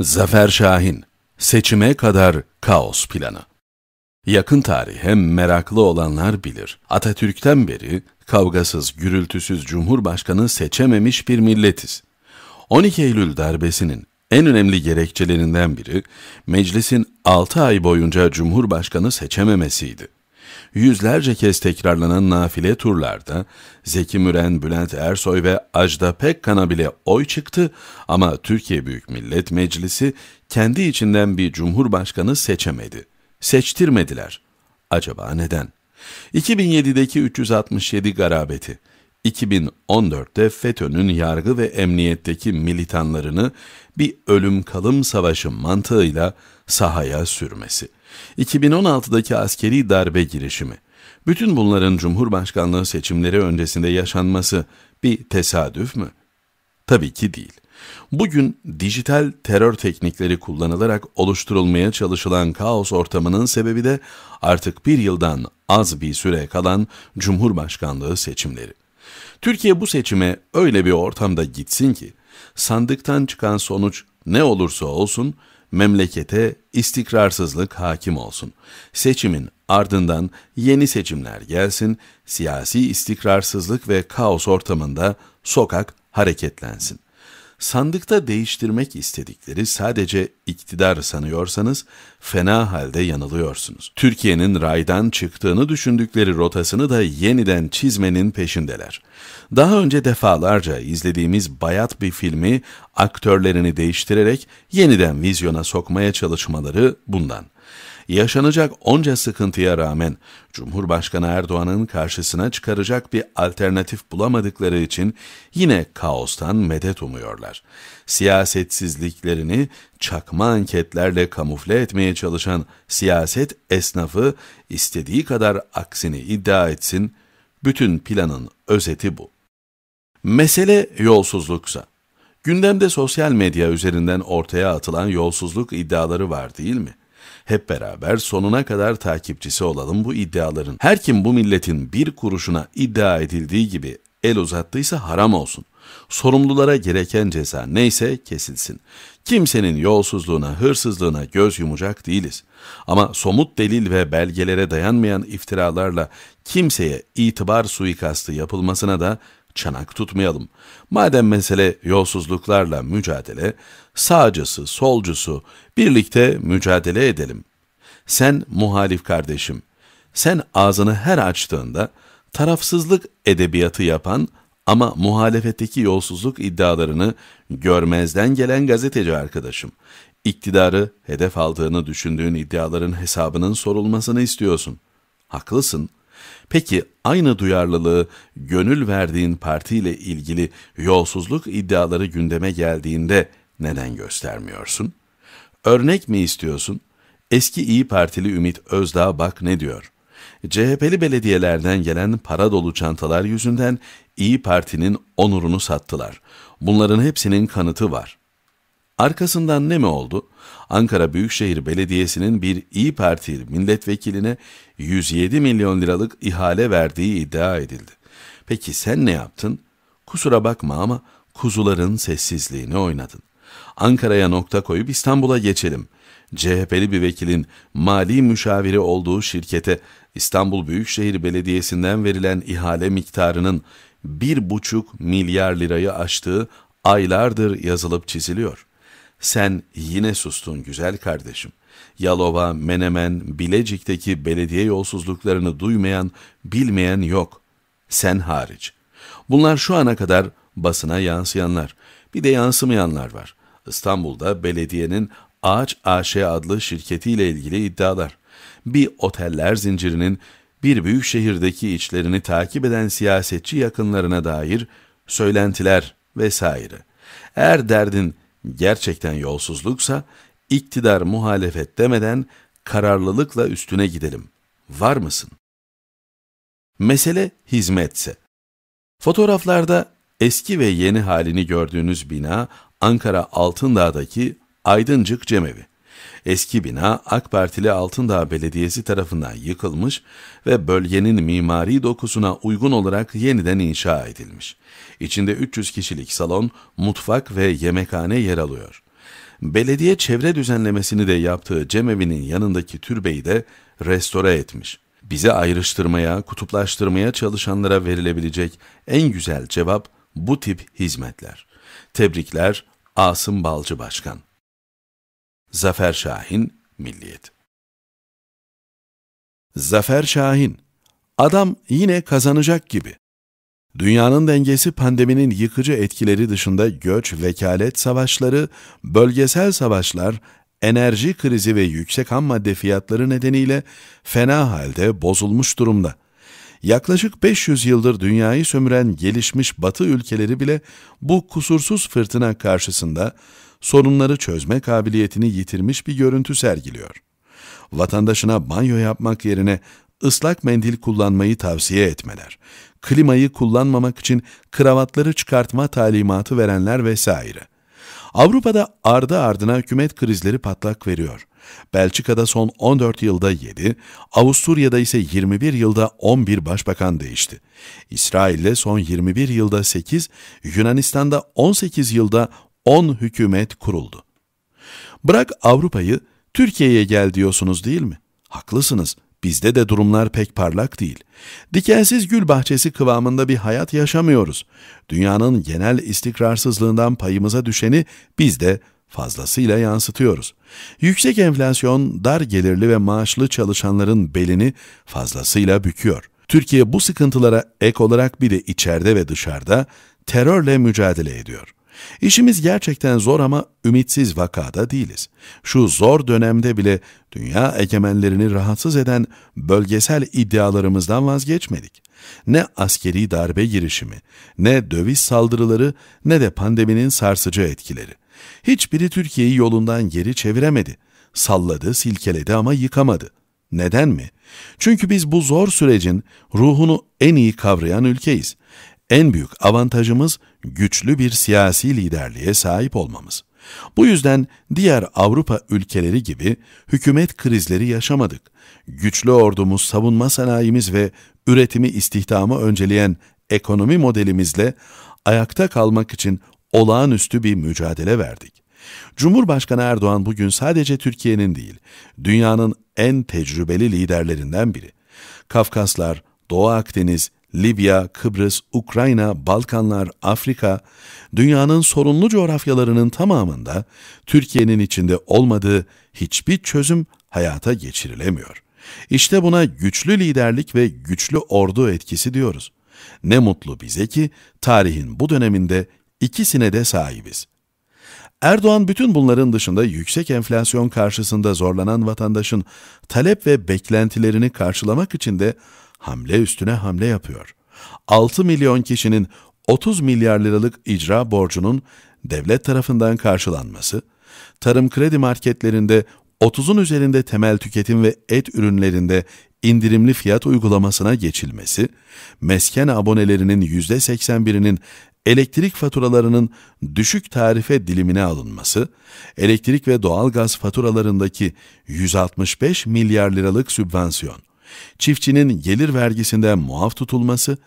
Zafer Şahin, seçime kadar kaos planı. Yakın tarih hem meraklı olanlar bilir. Atatürk'ten beri kavgasız, gürültüsüz cumhurbaşkanı seçememiş bir milletiz. 12 Eylül darbesinin en önemli gerekçelerinden biri meclisin 6 ay boyunca cumhurbaşkanı seçememesiydi yüzlerce kez tekrarlanan nafile turlarda Zeki Müren, Bülent Ersoy ve Ajda Pekkan'a bile oy çıktı ama Türkiye Büyük Millet Meclisi kendi içinden bir cumhurbaşkanı seçemedi. Seçtirmediler. Acaba neden? 2007'deki 367 garabeti, 2014'te FETÖ'nün yargı ve emniyetteki militanlarını bir ölüm kalım savaşı mantığıyla sahaya sürmesi. 2016'daki askeri darbe girişimi, bütün bunların Cumhurbaşkanlığı seçimleri öncesinde yaşanması bir tesadüf mü? Tabii ki değil. Bugün dijital terör teknikleri kullanılarak oluşturulmaya çalışılan kaos ortamının sebebi de artık bir yıldan az bir süre kalan Cumhurbaşkanlığı seçimleri. Türkiye bu seçime öyle bir ortamda gitsin ki sandıktan çıkan sonuç ne olursa olsun memlekete istikrarsızlık hakim olsun. Seçimin ardından yeni seçimler gelsin, siyasi istikrarsızlık ve kaos ortamında sokak hareketlensin. Sandıkta değiştirmek istedikleri sadece iktidar sanıyorsanız fena halde yanılıyorsunuz. Türkiye'nin raydan çıktığını düşündükleri rotasını da yeniden çizmenin peşindeler. Daha önce defalarca izlediğimiz bayat bir filmi aktörlerini değiştirerek yeniden vizyona sokmaya çalışmaları bundan yaşanacak onca sıkıntıya rağmen Cumhurbaşkanı Erdoğan'ın karşısına çıkaracak bir alternatif bulamadıkları için yine kaostan medet umuyorlar. Siyasetsizliklerini çakma anketlerle kamufle etmeye çalışan siyaset esnafı istediği kadar aksini iddia etsin, bütün planın özeti bu. Mesele yolsuzluksa. Gündemde sosyal medya üzerinden ortaya atılan yolsuzluk iddiaları var değil mi? Hep beraber sonuna kadar takipçisi olalım bu iddiaların. Her kim bu milletin bir kuruşuna iddia edildiği gibi el uzattıysa haram olsun. Sorumlulara gereken ceza neyse kesilsin. Kimsenin yolsuzluğuna, hırsızlığına göz yumacak değiliz. Ama somut delil ve belgelere dayanmayan iftiralarla kimseye itibar suikastı yapılmasına da çanak tutmayalım. Madem mesele yolsuzluklarla mücadele, sağcısı, solcusu birlikte mücadele edelim. Sen muhalif kardeşim, sen ağzını her açtığında tarafsızlık edebiyatı yapan ama muhalefetteki yolsuzluk iddialarını görmezden gelen gazeteci arkadaşım. iktidarı hedef aldığını düşündüğün iddiaların hesabının sorulmasını istiyorsun. Haklısın. Peki aynı duyarlılığı gönül verdiğin partiyle ilgili yolsuzluk iddiaları gündeme geldiğinde neden göstermiyorsun? Örnek mi istiyorsun? Eski İyi Partili Ümit Özdağ bak ne diyor? CHP'li belediyelerden gelen para dolu çantalar yüzünden İyi Parti'nin onurunu sattılar. Bunların hepsinin kanıtı var. Arkasından ne mi oldu? Ankara Büyükşehir Belediyesi'nin bir İyi Parti milletvekiline 107 milyon liralık ihale verdiği iddia edildi. Peki sen ne yaptın? Kusura bakma ama kuzuların sessizliğini oynadın. Ankara'ya nokta koyup İstanbul'a geçelim. CHP'li bir vekilin mali müşaviri olduğu şirkete İstanbul Büyükşehir Belediyesi'nden verilen ihale miktarının 1,5 milyar lirayı aştığı aylardır yazılıp çiziliyor. Sen yine sustun güzel kardeşim. Yalova, Menemen, Bilecik'teki belediye yolsuzluklarını duymayan, bilmeyen yok. Sen hariç. Bunlar şu ana kadar basına yansıyanlar. Bir de yansımayanlar var. İstanbul'da belediyenin Ağaç AŞ adlı şirketiyle ilgili iddialar. Bir oteller zincirinin bir büyük şehirdeki içlerini takip eden siyasetçi yakınlarına dair söylentiler vesaire. Eğer derdin gerçekten yolsuzluksa iktidar muhalefet demeden kararlılıkla üstüne gidelim. Var mısın? Mesele hizmetse. Fotoğraflarda eski ve yeni halini gördüğünüz bina Ankara Altındağ'daki Aydıncık Cemevi. Eski bina AK Partili Altındağ Belediyesi tarafından yıkılmış ve bölgenin mimari dokusuna uygun olarak yeniden inşa edilmiş. İçinde 300 kişilik salon, mutfak ve yemekhane yer alıyor. Belediye çevre düzenlemesini de yaptığı cemevinin yanındaki türbeyi de restore etmiş. Bize ayrıştırmaya, kutuplaştırmaya çalışanlara verilebilecek en güzel cevap bu tip hizmetler. Tebrikler Asım Balcı Başkan. Zafer Şahin, Milliyet Zafer Şahin, adam yine kazanacak gibi. Dünyanın dengesi pandeminin yıkıcı etkileri dışında göç, vekalet savaşları, bölgesel savaşlar, enerji krizi ve yüksek ham madde fiyatları nedeniyle fena halde bozulmuş durumda. Yaklaşık 500 yıldır dünyayı sömüren gelişmiş batı ülkeleri bile bu kusursuz fırtına karşısında sorunları çözme kabiliyetini yitirmiş bir görüntü sergiliyor. Vatandaşına banyo yapmak yerine ıslak mendil kullanmayı tavsiye etmeler, klimayı kullanmamak için kravatları çıkartma talimatı verenler vesaire. Avrupa'da ardı ardına hükümet krizleri patlak veriyor. Belçika'da son 14 yılda 7, Avusturya'da ise 21 yılda 11 başbakan değişti. İsrail'de son 21 yılda 8, Yunanistan'da 18 yılda 10 hükümet kuruldu. Bırak Avrupa'yı Türkiye'ye gel diyorsunuz değil mi? Haklısınız. Bizde de durumlar pek parlak değil. Dikensiz gül bahçesi kıvamında bir hayat yaşamıyoruz. Dünyanın genel istikrarsızlığından payımıza düşeni biz de fazlasıyla yansıtıyoruz. Yüksek enflasyon dar gelirli ve maaşlı çalışanların belini fazlasıyla büküyor. Türkiye bu sıkıntılara ek olarak bir de içeride ve dışarıda terörle mücadele ediyor. İşimiz gerçekten zor ama ümitsiz vakada değiliz. Şu zor dönemde bile dünya egemenlerini rahatsız eden bölgesel iddialarımızdan vazgeçmedik. Ne askeri darbe girişimi, ne döviz saldırıları, ne de pandeminin sarsıcı etkileri. Hiçbiri Türkiye'yi yolundan geri çeviremedi. Salladı, silkeledi ama yıkamadı. Neden mi? Çünkü biz bu zor sürecin ruhunu en iyi kavrayan ülkeyiz. En büyük avantajımız güçlü bir siyasi liderliğe sahip olmamız. Bu yüzden diğer Avrupa ülkeleri gibi hükümet krizleri yaşamadık. Güçlü ordumuz, savunma sanayimiz ve üretimi istihdamı önceleyen ekonomi modelimizle ayakta kalmak için olağanüstü bir mücadele verdik. Cumhurbaşkanı Erdoğan bugün sadece Türkiye'nin değil, dünyanın en tecrübeli liderlerinden biri. Kafkaslar, Doğu Akdeniz, Libya, Kıbrıs, Ukrayna, Balkanlar, Afrika, dünyanın sorunlu coğrafyalarının tamamında Türkiye'nin içinde olmadığı hiçbir çözüm hayata geçirilemiyor. İşte buna güçlü liderlik ve güçlü ordu etkisi diyoruz. Ne mutlu bize ki tarihin bu döneminde ikisine de sahibiz. Erdoğan bütün bunların dışında yüksek enflasyon karşısında zorlanan vatandaşın talep ve beklentilerini karşılamak için de hamle üstüne hamle yapıyor. 6 milyon kişinin 30 milyar liralık icra borcunun devlet tarafından karşılanması, tarım kredi marketlerinde 30'un üzerinde temel tüketim ve et ürünlerinde indirimli fiyat uygulamasına geçilmesi, mesken abonelerinin %81'inin elektrik faturalarının düşük tarife dilimine alınması, elektrik ve doğalgaz faturalarındaki 165 milyar liralık sübvansiyon, çiftçinin gelir vergisinde muaf tutulması,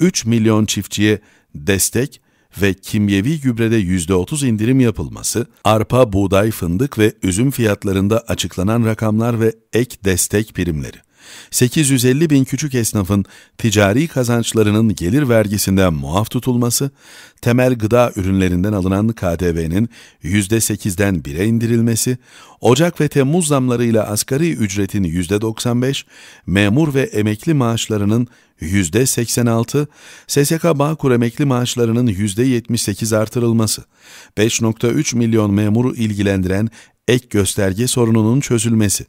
3 milyon çiftçiye destek ve kimyevi gübrede %30 indirim yapılması, arpa, buğday, fındık ve üzüm fiyatlarında açıklanan rakamlar ve ek destek primleri. 850 bin küçük esnafın ticari kazançlarının gelir vergisinden muaf tutulması, temel gıda ürünlerinden alınan KDV'nin %8'den 1'e indirilmesi, Ocak ve Temmuz zamlarıyla asgari ücretin %95, memur ve emekli maaşlarının %86, SSK Bağkur emekli maaşlarının %78 artırılması, 5.3 milyon memuru ilgilendiren ek gösterge sorununun çözülmesi,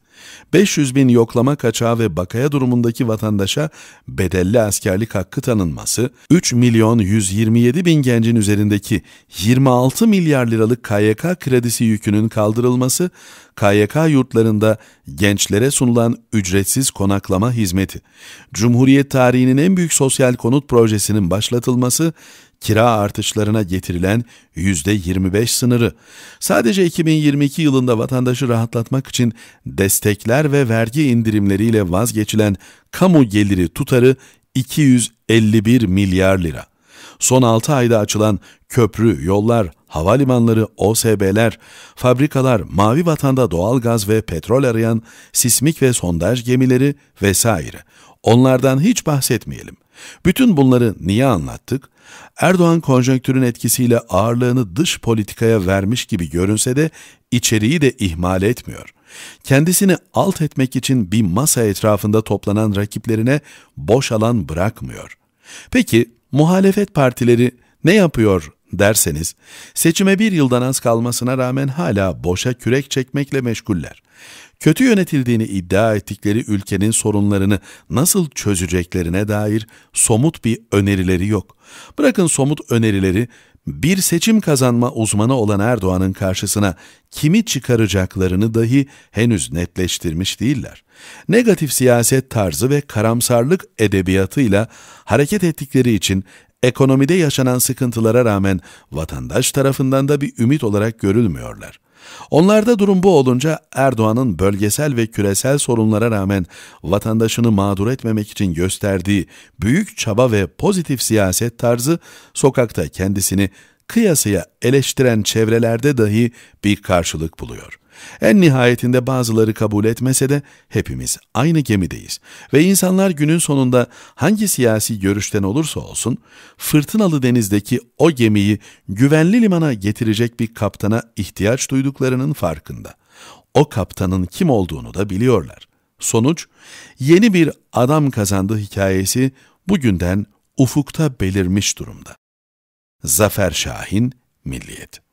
500 bin yoklama kaçağı ve bakaya durumundaki vatandaşa bedelli askerlik hakkı tanınması, 3 milyon 127 bin gencin üzerindeki 26 milyar liralık KYK kredisi yükünün kaldırılması, KYK yurtlarında gençlere sunulan ücretsiz konaklama hizmeti, Cumhuriyet tarihinin en büyük sosyal konut projesinin başlatılması, kira artışlarına getirilen %25 sınırı, sadece 2022 yılında vatandaşı rahatlatmak için destekler ve vergi indirimleriyle vazgeçilen kamu geliri tutarı 251 milyar lira. Son 6 ayda açılan köprü, yollar, havalimanları, OSB'ler, fabrikalar, mavi vatanda doğal gaz ve petrol arayan sismik ve sondaj gemileri vesaire. Onlardan hiç bahsetmeyelim. Bütün bunları niye anlattık? Erdoğan konjonktürün etkisiyle ağırlığını dış politikaya vermiş gibi görünse de içeriği de ihmal etmiyor. Kendisini alt etmek için bir masa etrafında toplanan rakiplerine boş alan bırakmıyor. Peki muhalefet partileri ne yapıyor derseniz, seçime bir yıldan az kalmasına rağmen hala boşa kürek çekmekle meşguller. Kötü yönetildiğini iddia ettikleri ülkenin sorunlarını nasıl çözeceklerine dair somut bir önerileri yok. Bırakın somut önerileri, bir seçim kazanma uzmanı olan Erdoğan'ın karşısına kimi çıkaracaklarını dahi henüz netleştirmiş değiller. Negatif siyaset tarzı ve karamsarlık edebiyatıyla hareket ettikleri için ekonomide yaşanan sıkıntılara rağmen vatandaş tarafından da bir ümit olarak görülmüyorlar. Onlarda durum bu olunca Erdoğan'ın bölgesel ve küresel sorunlara rağmen vatandaşını mağdur etmemek için gösterdiği büyük çaba ve pozitif siyaset tarzı sokakta kendisini kıyasıya eleştiren çevrelerde dahi bir karşılık buluyor.'' En nihayetinde bazıları kabul etmese de hepimiz aynı gemideyiz ve insanlar günün sonunda hangi siyasi görüşten olursa olsun fırtınalı denizdeki o gemiyi güvenli limana getirecek bir kaptana ihtiyaç duyduklarının farkında. O kaptanın kim olduğunu da biliyorlar. Sonuç, yeni bir adam kazandı hikayesi bugünden ufukta belirmiş durumda. Zafer Şahin, Milliyet